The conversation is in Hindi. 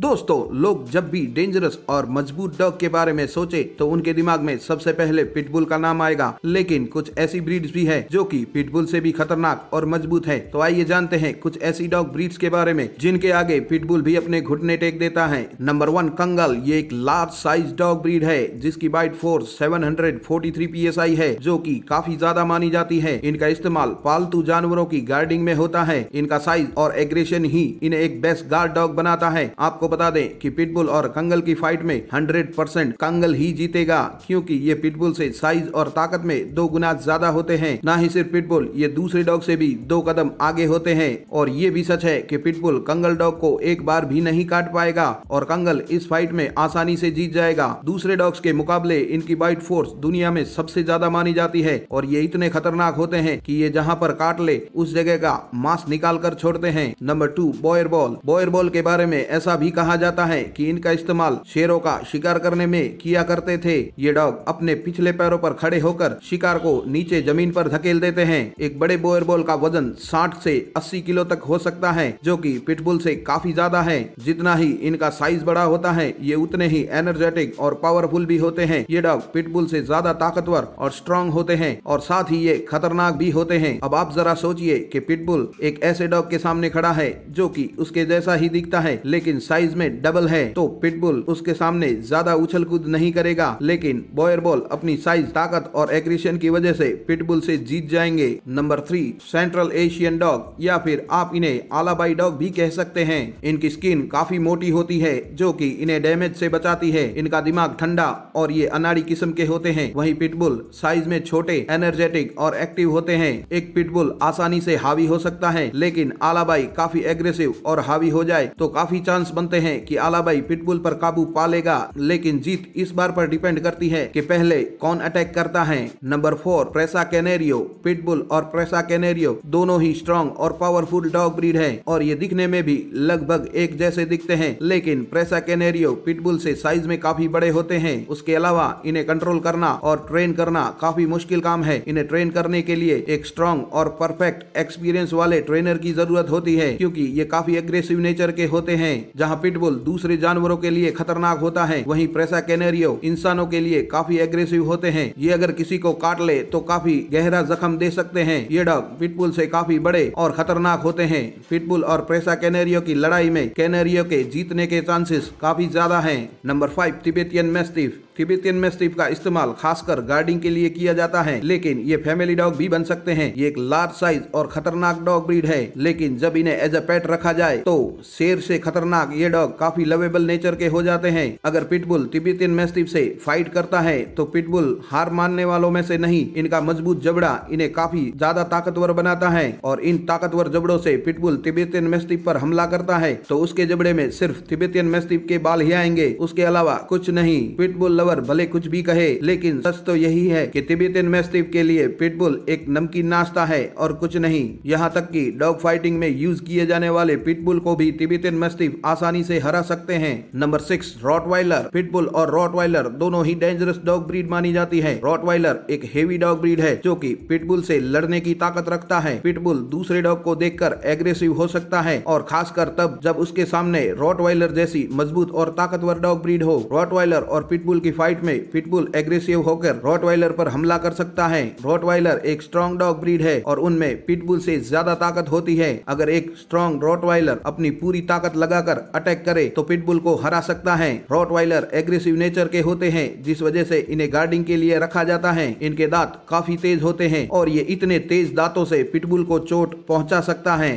दोस्तों लोग जब भी डेंजरस और मजबूत डॉग के बारे में सोचे तो उनके दिमाग में सबसे पहले पिटबुल का नाम आएगा लेकिन कुछ ऐसी ब्रीड्स भी है जो कि पिटबुल से भी खतरनाक और मजबूत है तो आइए जानते हैं कुछ ऐसी डॉग ब्रीड्स के बारे में जिनके आगे पिटबुल भी अपने घुटने टेक देता है नंबर वन कंगल ये एक लार्ज साइज डॉग ब्रीड है जिसकी bite force seven hundred forty three P S I है जो की काफी ज्यादा मानी जाती है इनका इस्तेमाल पालतू जानवरों की गार्डिंग में होता है इनका साइज और एग्रेशन ही इन्हें एक बेस्ट गार्ड डॉग बनाता है आपको आपको बता दें कि पिटबुल और कंगल की फाइट में 100 परसेंट कंगल ही जीतेगा क्योंकि ये पिटबुल से साइज और ताकत में दो गुना ज्यादा होते हैं ना ही सिर्फ पिटबुल ये दूसरे डॉग से भी दो कदम आगे होते हैं और ये भी सच है कि पिटबुल कंगल डॉग को एक बार भी नहीं काट पाएगा और कंगल इस फाइट में आसानी से जीत जाएगा दूसरे डॉग्स के मुकाबले इनकी बाइट फोर्स दुनिया में सबसे ज्यादा मानी जाती है और ये इतने खतरनाक होते हैं की ये जहाँ पर काट ले उस जगह का मांस निकाल कर छोड़ते हैं number two Boerboel Boerboel के बारे में ऐसा भी कहा जाता है कि इनका इस्तेमाल शेरों का शिकार करने में किया करते थे ये डॉग अपने पिछले पैरों पर खड़े होकर शिकार को नीचे जमीन पर धकेल देते हैं एक बड़े बोयर बॉल का वजन 60 से अस्सी किलो तक हो सकता है जो की पिटबुल से काफी ज्यादा है जितना ही इनका साइज बड़ा होता है ये उतने ही एनर्जेटिक और पावरफुल भी होते हैं ये डॉग पिटबुल से ज्यादा ताकतवर और स्ट्रांग होते हैं और साथ ही ये खतरनाक भी होते हैं अब आप जरा सोचिए कि पिटबुल एक ऐसे डॉग के सामने खड़ा है जो कि उसके जैसा ही दिखता है लेकिन साइज साइज में डबल है तो पिटबुल उसके सामने ज्यादा उछल कूद नहीं करेगा लेकिन बॉल अपनी साइज ताकत और एग्रेशन की वजह से पिटबुल से जीत जाएंगे number three central Asian dog या फिर आप इन्हें आलाबाई डॉग भी कह सकते हैं इनकी स्किन काफी मोटी होती है जो कि इन्हें डैमेज से बचाती है इनका दिमाग ठंडा और ये अनाड़ी किस्म के होते हैं वही पिटबुल साइज में छोटे एनर्जेटिक और एक्टिव होते हैं एक पिटबुल आसानी से हावी हो सकता है लेकिन आलाबाई काफी एग्रेसिव और हावी हो जाए तो काफी चांस बनते सकते हैं कि आलाबाई पिटबुल पर काबू पा लेगा लेकिन जीत इस बार पर डिपेंड करती है कि पहले कौन अटैक करता है नंबर फोर प्रेसा कैनेरियो पिटबुल और प्रेसा कैनेरियो दोनों ही स्ट्रॉन्ग और पावरफुल डॉग ब्रीड है और ये दिखने में भी लगभग एक जैसे दिखते हैं लेकिन प्रेसा कैनेरियो पिटबुल से साइज में काफी बड़े होते हैं उसके अलावा इन्हें कंट्रोल करना और ट्रेन करना काफी मुश्किल काम है इन्हें ट्रेन करने के लिए एक स्ट्रॉन्ग और परफेक्ट एक्सपीरियंस वाले ट्रेनर की जरूरत होती है क्योंकि ये काफी अग्रेसिव नेचर के होते हैं जहाँ पिटबुल दूसरे जानवरों के लिए खतरनाक होता है वहीं प्रेसा कैनेरियो इंसानों के लिए काफी एग्रेसिव होते हैं ये अगर किसी को काट ले तो काफी गहरा जख्म दे सकते हैं ये डॉग पिटबुल से काफी बड़े और खतरनाक होते हैं पिटबुल और प्रेसा कैनेरियो की लड़ाई में कैनेरियो के जीतने के चांसेस काफी ज्यादा है number five Tibetan mastiff Tibetan mastiff का इस्तेमाल खासकर गार्डिंग के लिए किया जाता है लेकिन ये फैमिली डॉग भी बन सकते हैं ये एक लार्ज साइज और खतरनाक डॉग ब्रीड है लेकिन जब इन्हें एज अ पेट रखा जाए तो शेर से खतरनाक ये डॉग काफी लवेबल नेचर के हो जाते हैं अगर पिटबुल तिब्बतियन मेस्टिफ से फाइट करता है तो पिटबुल हार मानने वालों में से नहीं इनका मजबूत जबड़ा इन्हें काफी ज्यादा ताकतवर बनाता है और इन ताकतवर जबड़ों से पिटबुल तिब्बतियन मेस्टिफ पर हमला करता है तो उसके जबड़े में सिर्फ तिब्बतियन मेस्टिफ के बाल ही आएंगे उसके अलावा कुछ नहीं पिटबुल कवर भले कुछ भी कहे लेकिन सच तो यही है कि तिब्बतन मैस्टिफ के लिए पिटबुल एक नमकीन नाश्ता है और कुछ नहीं यहाँ तक कि डॉग फाइटिंग में यूज किए जाने वाले पिटबुल को भी तिब्बतन मैस्टिफ आसानी से हरा सकते हैं नंबर सिक्स रॉटवाइलर पिटबुल और रॉटवाइलर दोनों ही डेंजरस डॉग ब्रीड मानी जाती है रॉटवाइलर एक हेवी डॉग ब्रीड है जो की पिटबुल से लड़ने की ताकत रखता है पिटबुल दूसरे डॉग को कर एग्रेसिव हो सकता है और खासकर तब जब उसके सामने रॉटवाइलर जैसी मजबूत और ताकतवर डॉग ब्रीड हो रॉटवाइलर और पिटबुल की फाइट में पिटबुल एग्रेसिव होकर रॉटवाइलर पर हमला कर सकता है रॉटवाइलर एक स्ट्रॉन्ग डॉग ब्रीड है और उनमें पिटबुल से ज्यादा ताकत होती है अगर एक स्ट्रॉन्ग रॉटवाइलर अपनी पूरी ताकत लगाकर अटैक करे तो पिटबुल को हरा सकता है रॉटवाइलर एग्रेसिव नेचर के होते हैं जिस वजह से इन्हें गार्डिंग के लिए रखा जाता है इनके दांत काफी तेज होते हैं और ये इतने तेज दांतों से पिटबुल को चोट पहुंचा सकता है